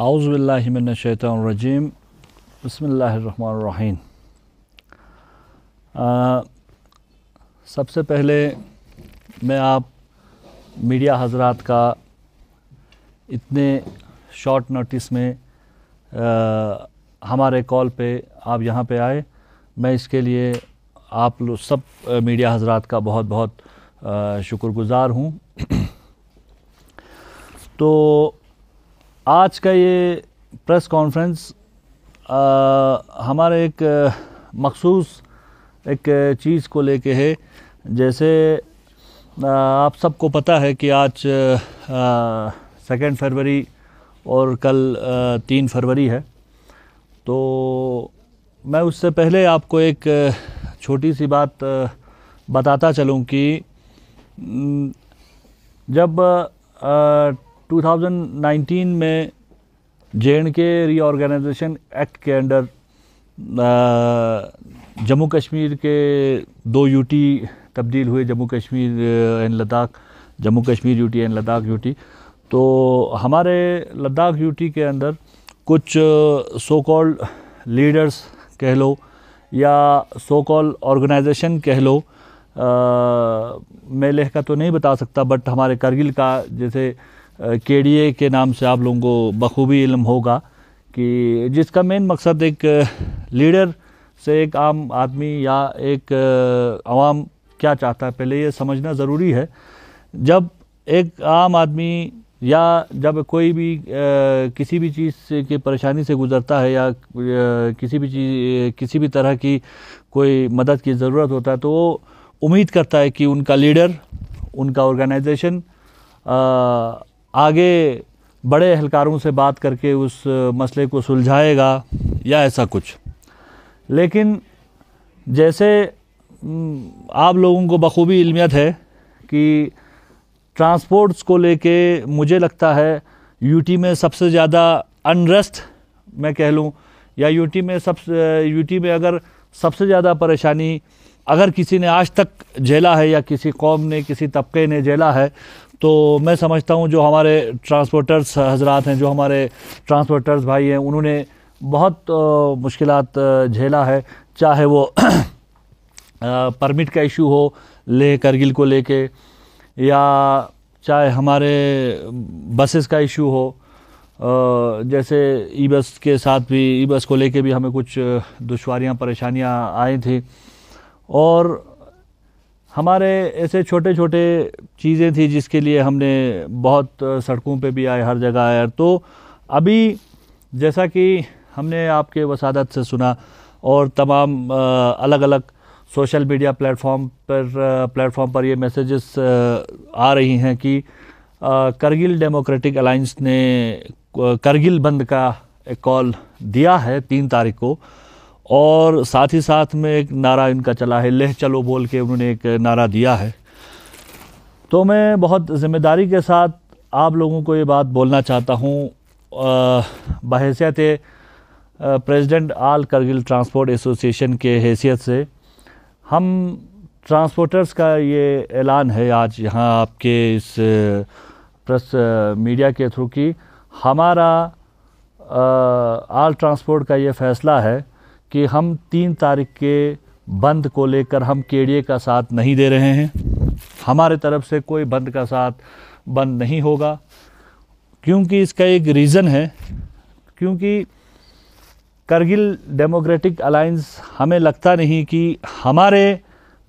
आउज़बिल्लिमिनशैतरजीम बसमीम uh, सबसे पहले मैं आप मीडिया हजरात का इतने शॉर्ट नोटिस में आ, uh, हमारे कॉल पे आप यहाँ पे आए मैं इसके लिए आप लोग सब uh, मीडिया हजरात का बहुत बहुत शुक्रगुज़ार हूँ तो आज का ये प्रेस कॉन्फ्रेंस हमारे एक मखसूस एक चीज़ को लेके है जैसे आ, आप सबको पता है कि आज सेकेंड फरवरी और कल आ, तीन फरवरी है तो मैं उससे पहले आपको एक छोटी सी बात बताता चलूं कि जब आ, 2019 में J and K reorganisation act के अंडर जम्मू कश्मीर के दो यूटी तब्दील हुए Jammu Kashmir and Ladakh Jammu Kashmir UT and Ladakh UT तो हमारे लद्दाख यूटी के अंदर कुछ सो कॉल्ड लीडर्स कह लो या सो कॉल ऑर्गेनाइजेशन कह लो आ, मैं लेह का तो नहीं बता सकता बट हमारे करगिल का जैसे के के नाम से आप लोगों को बखूबी इल्म होगा कि जिसका मेन मकसद एक लीडर से एक आम आदमी या एक आवाम क्या चाहता है पहले ये समझना ज़रूरी है जब एक आम आदमी या जब कोई भी आ, किसी भी चीज़ की परेशानी से गुज़रता है या आ, किसी भी चीज़ किसी भी तरह की कोई मदद की ज़रूरत होता है तो वो उम्मीद करता है कि उनका लीडर उनका ऑर्गेनाइजेशन आगे बड़े अहलकारों से बात करके उस मसले को सुलझाएगा या ऐसा कुछ लेकिन जैसे आप लोगों को बखूबी इल्मियत है कि ट्रांसपोर्ट्स को लेके मुझे लगता है यूटी में सबसे ज़्यादा अनरेस्ट मैं कह लूँ या यूटी में सब यूटी में अगर सबसे ज़्यादा परेशानी अगर किसी ने आज तक झेला है या किसी कौम ने किसी तबके ने झेला है तो मैं समझता हूँ जो हमारे ट्रांसपोर्टर्स हजरात हैं जो हमारे ट्रांसपोर्टर्स भाई हैं उन्होंने बहुत मुश्किल झेला है चाहे वो परमिट का इशू हो ले करगिल को लेके या चाहे हमारे बसेस का इशू हो जैसे ई बस के साथ भी ई बस को लेके भी हमें कुछ दुशारियाँ परेशानियाँ आई थी और हमारे ऐसे छोटे छोटे चीज़ें थी जिसके लिए हमने बहुत सड़कों पे भी आए हर जगह आए तो अभी जैसा कि हमने आपके वसादत से सुना और तमाम अलग अलग सोशल मीडिया प्लेटफॉर्म पर प्लेटफॉर्म पर ये मैसेजेस आ रही हैं कि करगिल डेमोक्रेटिक अलाइंस ने करगिल बंद का एक कॉल दिया है तीन तारीख को और साथ ही साथ में एक नारा इनका चला है लेह चलो बोल के उन्होंने एक नारा दिया है तो मैं बहुत ज़िम्मेदारी के साथ आप लोगों को ये बात बोलना चाहता हूँ बहसीत president all Kargil transport association के हैसियत से हम ट्रांसपोर्टर्स का ये ऐलान है आज यहाँ आपके इस प्रेस मीडिया के थ्रू कि हमारा आल ट्रांसपोर्ट का ये फ़ैसला है कि हम तीन तारीख के बंद को लेकर हम केड़िए का साथ नहीं दे रहे हैं हमारे तरफ से कोई बंद का साथ बंद नहीं होगा क्योंकि इसका एक रीज़न है क्योंकि करगिल डेमोक्रेटिक अलाइंस हमें लगता नहीं कि हमारे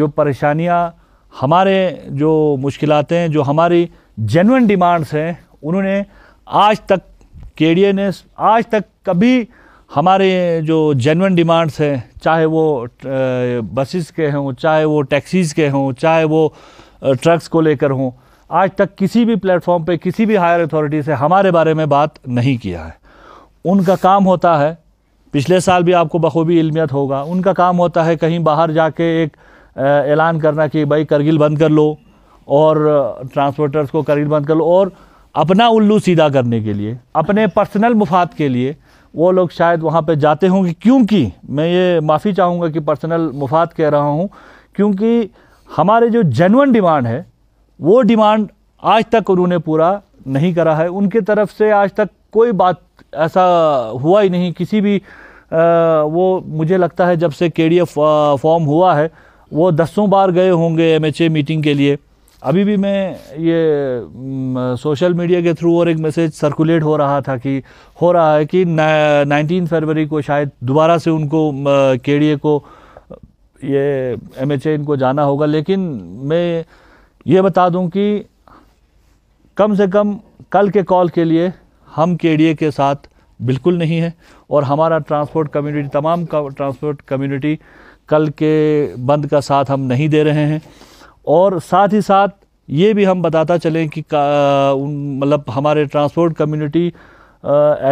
जो परेशानियां हमारे जो मुश्किलातें जो हमारी जेनवन डिमांड्स हैं उन्होंने आज तक के ने आज तक कभी हमारे जो जेनवन डिमांड्स हैं चाहे वो बसेस के हों चाहे वो टैक्सीज़ के हों चाहे वो ट्रक्स को लेकर हों आज तक किसी भी प्लेटफॉर्म पे किसी भी हायर अथॉरिटी से हमारे बारे में बात नहीं किया है उनका काम होता है पिछले साल भी आपको बखूबी इल्मियत होगा उनका काम होता है कहीं बाहर जाके एक ऐलान करना कि भाई करगिल बंद कर लो और ट्रांसपोर्टर्स को करगिल बंद कर लो और अपना उल्लू सीधा करने के लिए अपने पर्सनल मुफाद के लिए वो लोग शायद वहाँ पे जाते होंगे क्योंकि मैं ये माफ़ी चाहूँगा कि पर्सनल मुफाद कह रहा हूँ क्योंकि हमारे जो जेनवन डिमांड है वो डिमांड आज तक उन्होंने पूरा नहीं करा है उनके तरफ से आज तक कोई बात ऐसा हुआ ही नहीं किसी भी आ, वो मुझे लगता है जब से के डी फॉर्म हुआ है वो दसों बार गए होंगे एमएचए मीटिंग के लिए अभी भी मैं ये सोशल मीडिया के थ्रू और एक मैसेज सर्कुलेट हो रहा था कि हो रहा है कि नाइनटीन फरवरी को शायद दोबारा से उनको के को ये एम एच इनको जाना होगा लेकिन मैं ये बता दूं कि कम से कम कल के कॉल के लिए हम के के साथ बिल्कुल नहीं है और हमारा ट्रांसपोर्ट कम्युनिटी तमाम ट्रांसपोर्ट कम्युनिटी कल के बंद का साथ हम नहीं दे रहे हैं और साथ ही साथ ये भी हम बताता चलें कि मतलब हमारे ट्रांसपोर्ट कम्युनिटी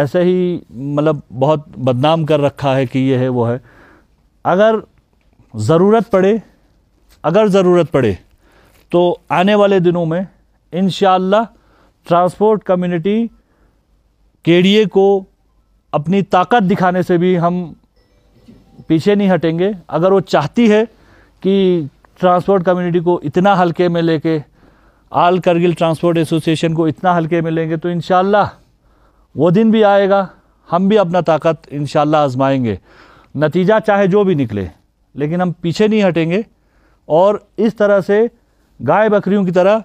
ऐसे ही मतलब बहुत बदनाम कर रखा है कि ये है वो है अगर ज़रूरत पड़े अगर ज़रूरत पड़े तो आने वाले दिनों में इन ट्रांसपोर्ट कम्युनिटी केडीए को अपनी ताकत दिखाने से भी हम पीछे नहीं हटेंगे अगर वो चाहती है कि ट्रांसपोर्ट कम्युनिटी को इतना हल्के में लेके आल करगिल ट्रांसपोर्ट एसोसिएशन को इतना हल्के में लेंगे तो इन वो दिन भी आएगा हम भी अपना ताकत इन आजमाएंगे नतीजा चाहे जो भी निकले लेकिन हम पीछे नहीं हटेंगे और इस तरह से गाय बकरियों की तरह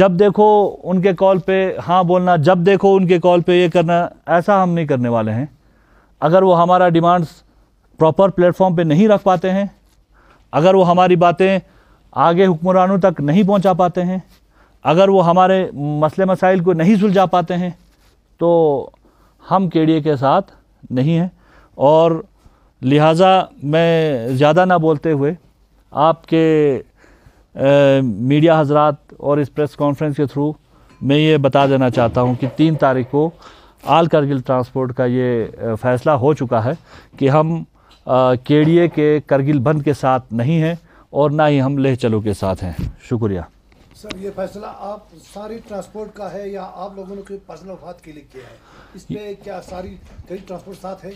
जब देखो उनके कॉल पे हाँ बोलना जब देखो उनके कॉल पे ये करना ऐसा हम नहीं करने वाले हैं अगर वो हमारा डिमांड्स प्रॉपर प्लेटफॉर्म पे नहीं रख पाते हैं अगर वो हमारी बातें आगे हुक्मरानों तक नहीं पहुंचा पाते हैं अगर वो हमारे मसले मसाइल को नहीं सुलझा पाते हैं तो हम केड़िए के साथ नहीं हैं और लिहाजा मैं ज़्यादा ना बोलते हुए आपके आ, मीडिया हजरात और इस प्रेस कॉन्फ्रेंस के थ्रू मैं ये बता देना चाहता हूँ कि तीन तारीख को आल करगिल ट्रांसपोर्ट का ये फ़ैसला हो चुका है कि हम केडीए के करगिल बंद के साथ नहीं हैं और ना ही हम लेह चलो के साथ हैं शुक्रिया सर ये फैसला आप सारी ट्रांसपोर्ट का है या आप लोगों ने कोई पर्सनल वफात के लिए किया है इस पर क्या सारी कई ट्रांसपोर्ट साथ है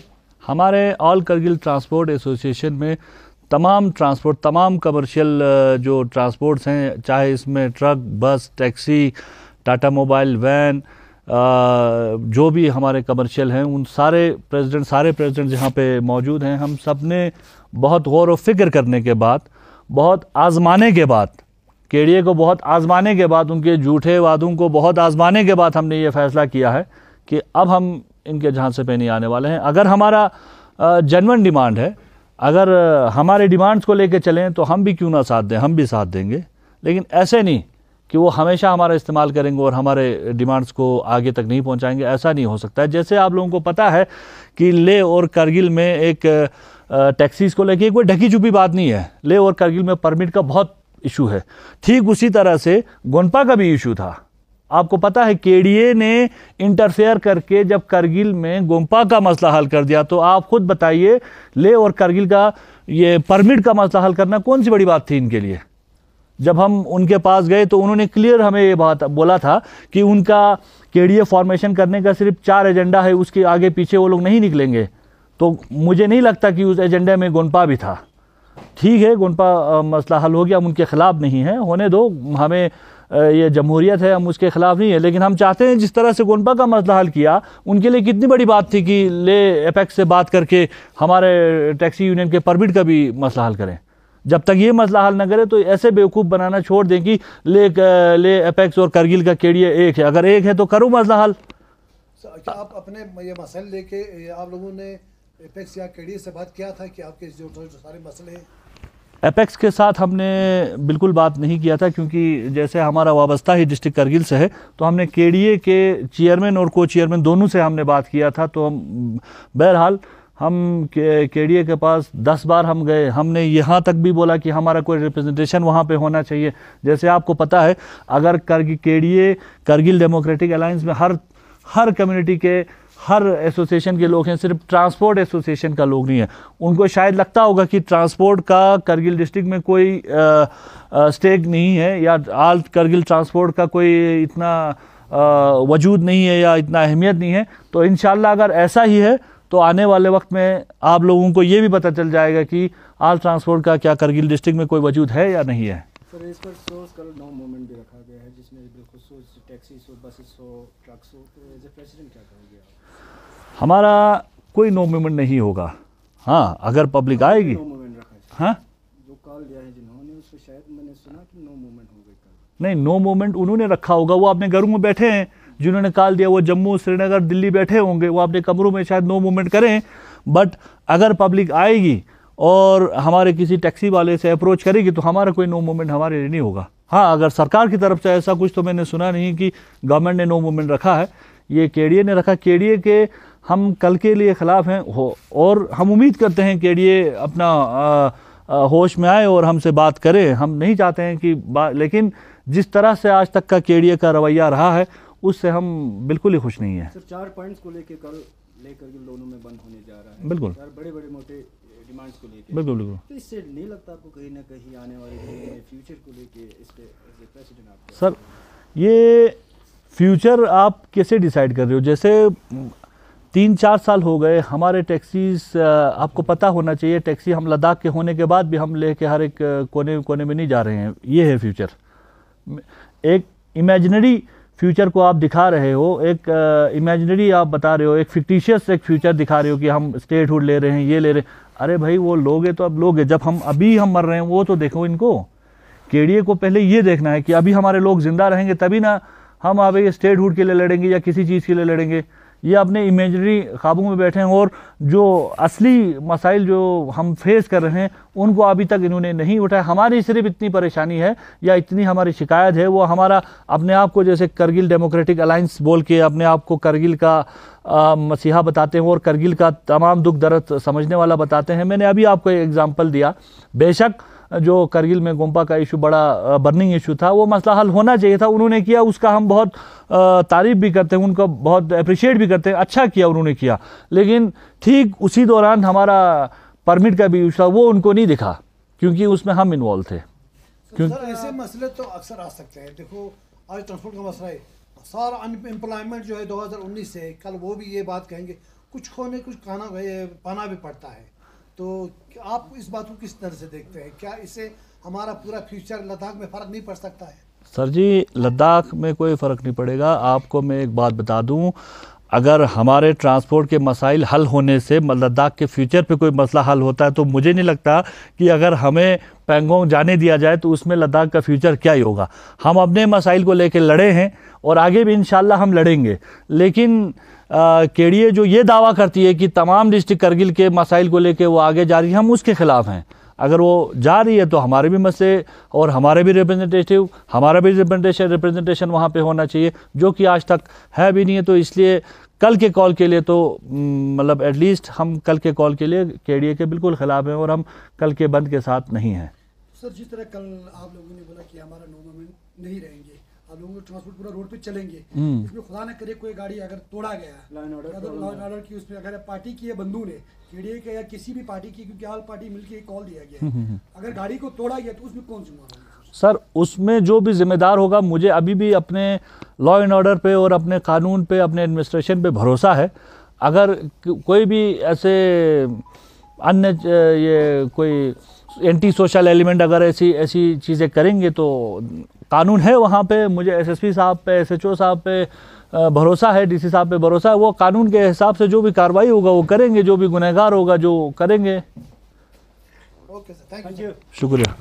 हमारे ऑल करगिल ट्रांसपोर्ट एसोसिएशन में तमाम ट्रांसपोर्ट तमाम कमर्शियल जो ट्रांसपोर्ट्स हैं चाहे इसमें truck bus taxi Tata mobile van जो भी हमारे कमर्शियल हैं उन सारे प्रेसिडेंट सारे प्रेसिडेंट जहाँ पे मौजूद हैं हम सब ने बहुत गौर व फिक्र करने के बाद बहुत आज़माने के बाद केड़िए को बहुत आज़माने के बाद उनके झूठे वादों को बहुत आज़माने के बाद हमने ये फ़ैसला किया है कि अब हम इनके झांसे पे नहीं आने वाले हैं अगर हमारा जनवन डिमांड है अगर हमारे डिमांड्स को लेकर चलें तो हम भी क्यों ना साथ दें हम भी साथ देंगे लेकिन ऐसे नहीं कि वो हमेशा हमारा इस्तेमाल करेंगे और हमारे डिमांड्स को आगे तक नहीं पहुंचाएंगे ऐसा नहीं हो सकता है जैसे आप लोगों को पता है कि ले और करगिल में एक टैक्सीज़ को लेके कोई ढकी छुपी बात नहीं है ले और करगिल में परमिट का बहुत इशू है ठीक उसी तरह से गोनपा का भी इशू था आपको पता है केडीए ने इंटरफेयर करके जब करगिल में गोम्पा का मसला हल कर दिया तो आप खुद बताइए ले और करगिल का ये परमिट का मसला हल करना कौन सी बड़ी बात थी इनके लिए जब हम उनके पास गए तो उन्होंने क्लियर हमें ये बात बोला था कि उनका के फॉर्मेशन करने का सिर्फ चार एजेंडा है उसके आगे पीछे वो लोग नहीं निकलेंगे तो मुझे नहीं लगता कि उस एजेंडे में गोनपा भी था ठीक है गोनपा मसला हल हो गया हम उनके ख़िलाफ़ नहीं है होने दो हमें ये जमहूरियत है हम उसके ख़िलाफ़ नहीं है लेकिन हम चाहते हैं जिस तरह से गोनपा का मसला हल किया उनके लिए कितनी बड़ी बात थी कि ले एपेक्स से बात करके हमारे टैक्सी यूनियन के परमिट का भी मसला हल करें जब तक ये मसला हल न करे तो ऐसे बेवकूफ़ बनाना छोड़ दें कि ले ले अपेक्स और करगिल का केड़िया एक है अगर एक है तो करूँ मसला हल अच्छा, अच्छा, आप अपने ये मसल लेके आप लोगों ने एपेक्स या केडी से बात किया था कि आपके जो सारे मसले हैं एपेक्स के साथ हमने बिल्कुल बात नहीं किया था क्योंकि जैसे हमारा वाबस्ता ही डिस्ट्रिक्ट करगिल से है तो हमने केडीए के चेयरमैन और को चेयरमैन दोनों से हमने बात किया था तो हम बहरहाल हम के केडीए के पास दस बार हम गए हमने यहाँ तक भी बोला कि हमारा कोई रिप्रेजेंटेशन वहाँ पे होना चाहिए जैसे आपको पता है अगर करगी केडीए करगिल डेमोक्रेटिक अलायंस में हर हर कम्युनिटी के हर एसोसिएशन के लोग हैं सिर्फ ट्रांसपोर्ट एसोसिएशन का लोग नहीं है उनको शायद लगता होगा कि ट्रांसपोर्ट का करगिल डिस्ट्रिक्ट में कोई स्टेक नहीं है या आल करगिल ट्रांसपोर्ट का कोई इतना आ, वजूद नहीं है या इतना अहमियत नहीं है तो इन अगर ऐसा ही है तो आने वाले वक्त में आप लोगों को ये भी पता चल जाएगा कि आल ट्रांसपोर्ट का क्या करगिल डिस्ट्रिक्ट में कोई वजूद है या नहीं है सर इस पर कल मूवमेंट भी रखा गया है जिसमें बसेस ट्रक्स तो एज ए प्रेसिडेंट क्या करोगे हमारा कोई नो मूवमेंट नहीं होगा हाँ अगर पब्लिक हाँ, आएगी हाँ जो कॉल दिया है जिन्होंने उसको शायद मैंने सुना कि नो मूवमेंट हो गई नहीं नो मूवमेंट उन्होंने रखा होगा वो अपने घरों में बैठे हैं जिन्होंने काल दिया वो जम्मू श्रीनगर दिल्ली बैठे होंगे वो अपने कमरों में शायद नो मूवमेंट करें बट अगर पब्लिक आएगी और हमारे किसी टैक्सी वाले से अप्रोच करेगी तो हमारा कोई नो मूवमेंट हमारे लिए नहीं होगा हाँ अगर सरकार की तरफ से ऐसा कुछ तो मैंने सुना नहीं कि गवर्नमेंट ने नो मूवमेंट रखा है ये के ने रखा के के हम कल के लिए ख़िलाफ़ हैं हो और हम उम्मीद करते हैं के अपना आ, आ, होश में आए और हमसे बात करें हम नहीं चाहते हैं कि लेकिन जिस तरह से आज तक का के का रवैया रहा है उससे हम बिल्कुल ही खुश नहीं है सर चार पॉइंट्स को कल लेकर के लोनों में बंद होने जा रहा है बिल्कुल बड़े बड़े मोटे डिमांड्स को बिल्कुल बिल्कुल तो इससे नहीं लगता आपको कहीं ना कहीं आने वाले फ्यूचर को इस पे सर ये फ्यूचर आप कैसे डिसाइड कर रहे हो जैसे तीन चार साल हो गए हमारे टैक्सीज आपको पता होना चाहिए टैक्सी हम लद्दाख के होने के बाद भी हम ले के हर एक कोने कोने में नहीं जा रहे हैं ये है फ्यूचर एक इमेजनरी फ्यूचर को आप दिखा रहे हो एक इमेजनरी आप बता रहे हो एक फिक्टिशियस एक फ्यूचर दिखा रहे हो कि हम स्टेटहुड ले रहे हैं ये ले रहे हैं अरे भाई वो लोगे तो अब लोगे जब हम अभी हम मर रहे हैं वो तो देखो इनको केड़िए को पहले ये देखना है कि अभी हमारे लोग जिंदा रहेंगे तभी ना हम स्टेट स्टेटहुड के लिए लड़ेंगे या किसी चीज़ के लिए लड़ेंगे ये अपने इमेजरी ख्वाबों में बैठे हैं और जो असली मसाइल जो हम फेस कर रहे हैं उनको अभी तक इन्होंने नहीं उठाया हमारी सिर्फ इतनी परेशानी है या इतनी हमारी शिकायत है वो हमारा अपने आप को जैसे करगिल डेमोक्रेटिक अलाइंस बोल के अपने आप को करगिल का आ, मसीहा बताते हैं और करगिल का तमाम दुख दर्द समझने वाला बताते हैं मैंने अभी आपको एक एग्ज़ाम्पल दिया बेशक जो करगिल में गोम्पा का इशू बड़ा बर्निंग इशू था वो मसला हल होना चाहिए था उन्होंने किया उसका हम बहुत तारीफ भी करते हैं उनका बहुत अप्रिशिएट भी करते हैं अच्छा किया उन्होंने किया लेकिन ठीक उसी दौरान हमारा परमिट का भी इशू था वो उनको नहीं दिखा क्योंकि उसमें हम इन्वॉल्व थे क्योंकि ऐसे मसले तो अक्सर आ सकते हैं देखो आज ट्रांसपोर्ट का मसला है सारा अनएम्प्लॉयमेंट जो है 2019 से कल वो भी ये बात कहेंगे कुछ खोने कुछ खाना पाना भी पड़ता है तो आप इस बात को किस तरह से देखते हैं क्या इसे हमारा पूरा फ्यूचर लद्दाख में फ़र्क नहीं पड़ सकता है सर जी लद्दाख में कोई फ़र्क नहीं पड़ेगा आपको मैं एक बात बता दूं अगर हमारे ट्रांसपोर्ट के मसाइल हल होने से लद्दाख के फ्यूचर पे कोई मसला हल होता है तो मुझे नहीं लगता कि अगर हमें पेंगोंग जाने दिया जाए तो उसमें लद्दाख का फ्यूचर क्या ही होगा हम अपने मसाइल को लेकर लड़े हैं और आगे भी इन हम लड़ेंगे लेकिन केडीए जो ये दावा करती है कि तमाम डिस्ट्रिक्ट करगिल के मसाइल को लेकर वो आगे जा रही है हम उसके ख़िलाफ़ हैं अगर वो जा रही है तो हमारे भी मसले और हमारे भी रिप्रेजेंटेटिव हमारा भी रिप्रेजेंटेशन रिप्रेजेंटेशन वहाँ पे होना चाहिए जो कि आज तक है भी नहीं है तो इसलिए कल के कॉल के लिए तो मतलब एटलीस्ट हम कल के कॉल के लिए के के बिल्कुल ख़िलाफ़ हैं और हम कल के बंद के साथ नहीं हैं सर जिस तरह कल आप लोगों ने बोला कि हमारा नूवमेंट नहीं रहेंगे अब लोगों का ट्रांसपोर्ट पूरा रोड पे चलेंगे हम्म। इसमें खुदा ना करे कोई गाड़ी अगर तोड़ा गया ऑर्डर की उसमें अगर पार्टी की है बंधु ने केडीए के या किसी भी पार्टी की क्योंकि ऑल पार्टी मिलकर कॉल दिया गया हम्म, हम्म, अगर गाड़ी को तोड़ा गया तो उसमें कौन जुम्मा सर उसमें जो भी जिम्मेदार होगा मुझे अभी भी अपने लॉ एंड ऑर्डर पे और अपने कानून पे अपने एडमिनिस्ट्रेशन पे भरोसा है अगर कोई भी ऐसे अन्य ये कोई एंटी सोशल एलिमेंट अगर ऐसी ऐसी चीज़ें करेंगे तो कानून है वहाँ पे मुझे एसएसपी साहब पे एसएचओ साहब पे भरोसा है डीसी साहब पे भरोसा है वो कानून के हिसाब से जो भी कार्रवाई होगा वो करेंगे जो भी गुनहगार होगा जो करेंगे ओके सर थैंक यू शुक्रिया